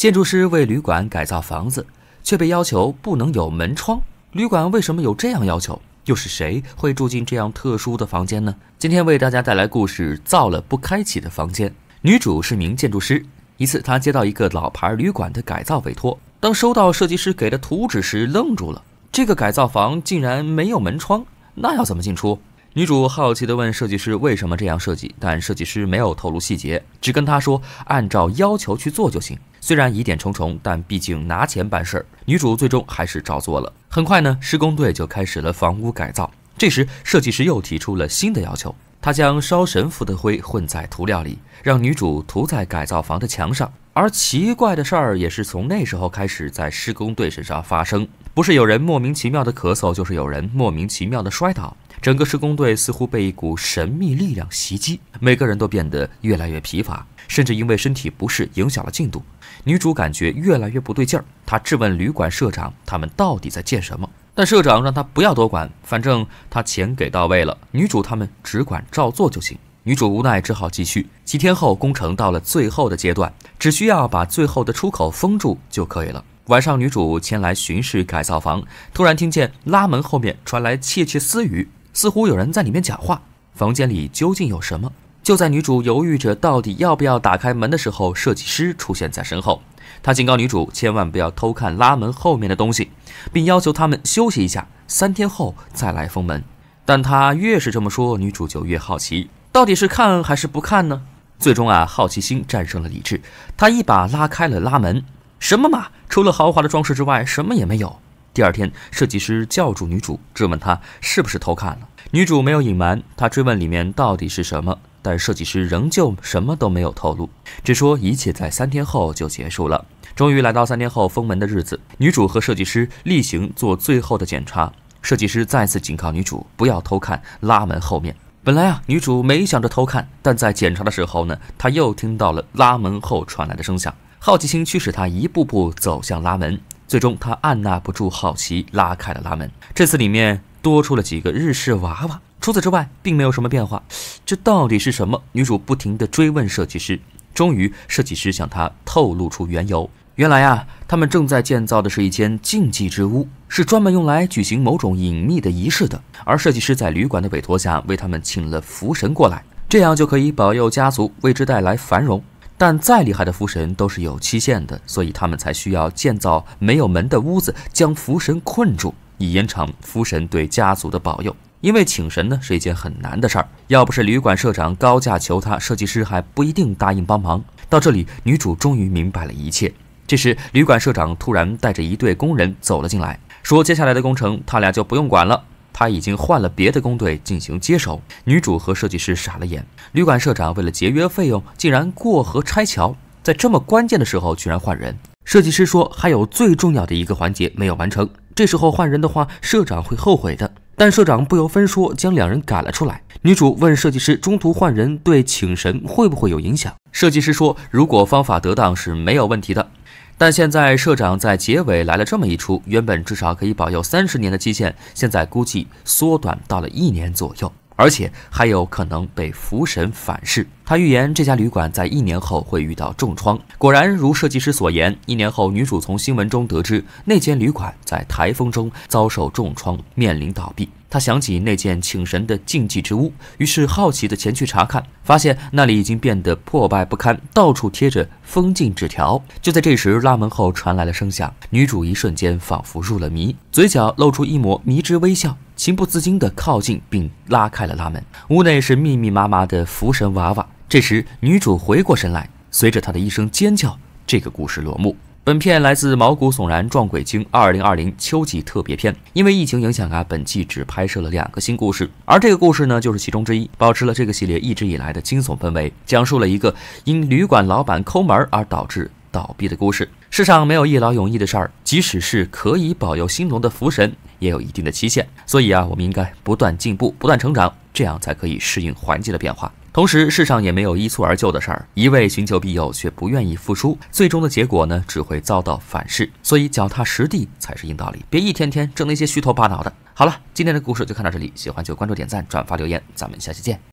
建筑师为旅馆改造房子，却被要求不能有门窗。旅馆为什么有这样要求？又是谁会住进这样特殊的房间呢？今天为大家带来故事：造了不开启的房间。女主是名建筑师，一次她接到一个老牌旅馆的改造委托。当收到设计师给的图纸时，愣住了。这个改造房竟然没有门窗，那要怎么进出？女主好奇地问设计师为什么这样设计，但设计师没有透露细节，只跟她说按照要求去做就行。虽然疑点重重，但毕竟拿钱办事儿，女主最终还是照做了。很快呢，施工队就开始了房屋改造。这时，设计师又提出了新的要求。他将烧神父的灰混在涂料里，让女主涂在改造房的墙上。而奇怪的事儿也是从那时候开始，在施工队身上发生：不是有人莫名其妙的咳嗽，就是有人莫名其妙的摔倒。整个施工队似乎被一股神秘力量袭击，每个人都变得越来越疲乏，甚至因为身体不适影响了进度。女主感觉越来越不对劲儿，她质问旅馆社长：“他们到底在建什么？”但社长让他不要多管，反正他钱给到位了，女主他们只管照做就行。女主无奈，只好继续。几天后，工程到了最后的阶段，只需要把最后的出口封住就可以了。晚上，女主前来巡视改造房，突然听见拉门后面传来窃窃私语，似乎有人在里面讲话。房间里究竟有什么？就在女主犹豫着到底要不要打开门的时候，设计师出现在身后。他警告女主千万不要偷看拉门后面的东西，并要求他们休息一下，三天后再来封门。但他越是这么说，女主就越好奇，到底是看还是不看呢？最终啊，好奇心战胜了理智，她一把拉开了拉门。什么嘛！除了豪华的装饰之外，什么也没有。第二天，设计师叫住女主，质问她是不是偷看了。女主没有隐瞒，她追问里面到底是什么。但设计师仍旧什么都没有透露，只说一切在三天后就结束了。终于来到三天后封门的日子，女主和设计师例行做最后的检查。设计师再次警告女主不要偷看拉门后面。本来啊，女主没想着偷看，但在检查的时候呢，她又听到了拉门后传来的声响。好奇心驱使她一步步走向拉门，最终她按捺不住好奇，拉开了拉门。这次里面多出了几个日式娃娃。除此之外，并没有什么变化。这到底是什么？女主不停地追问设计师。终于，设计师向她透露出缘由。原来呀，他们正在建造的是一间禁忌之屋，是专门用来举行某种隐秘的仪式的。而设计师在旅馆的委托下，为他们请了福神过来，这样就可以保佑家族，为之带来繁荣。但再厉害的福神都是有期限的，所以他们才需要建造没有门的屋子，将福神困住，以延长福神对家族的保佑。因为请神呢是一件很难的事儿，要不是旅馆社长高价求他，设计师还不一定答应帮忙。到这里，女主终于明白了一切。这时，旅馆社长突然带着一队工人走了进来，说：“接下来的工程他俩就不用管了，他已经换了别的工队进行接手。”女主和设计师傻了眼。旅馆社长为了节约费用，竟然过河拆桥，在这么关键的时候居然换人。设计师说：“还有最重要的一个环节没有完成，这时候换人的话，社长会后悔的。”但社长不由分说将两人赶了出来。女主问设计师：“中途换人对请神会不会有影响？”设计师说：“如果方法得当是没有问题的。”但现在社长在结尾来了这么一出，原本至少可以保佑三十年的期限，现在估计缩短到了一年左右。而且还有可能被福神反噬。他预言这家旅馆在一年后会遇到重创。果然如设计师所言，一年后女主从新闻中得知，那间旅馆在台风中遭受重创，面临倒闭。他想起那件请神的禁忌之屋，于是好奇地前去查看，发现那里已经变得破败不堪，到处贴着封禁纸条。就在这时，拉门后传来了声响，女主一瞬间仿佛入了迷，嘴角露出一抹迷之微笑，情不自禁地靠近并拉开了拉门。屋内是密密麻麻的福神娃娃。这时，女主回过神来，随着她的一声尖叫，这个故事落幕。本片来自《毛骨悚然撞鬼经》二零二零秋季特别篇。因为疫情影响啊，本季只拍摄了两个新故事，而这个故事呢，就是其中之一。保持了这个系列一直以来的惊悚氛围，讲述了一个因旅馆老板抠门而导致倒闭的故事。世上没有一劳永逸的事儿，即使是可以保佑兴隆的福神，也有一定的期限。所以啊，我们应该不断进步，不断成长，这样才可以适应环境的变化。同时，世上也没有一蹴而就的事儿。一味寻求庇佑，却不愿意付出，最终的结果呢，只会遭到反噬。所以，脚踏实地才是硬道理。别一天天整那些虚头巴脑的。好了，今天的故事就看到这里。喜欢就关注、点赞、转发、留言。咱们下期见。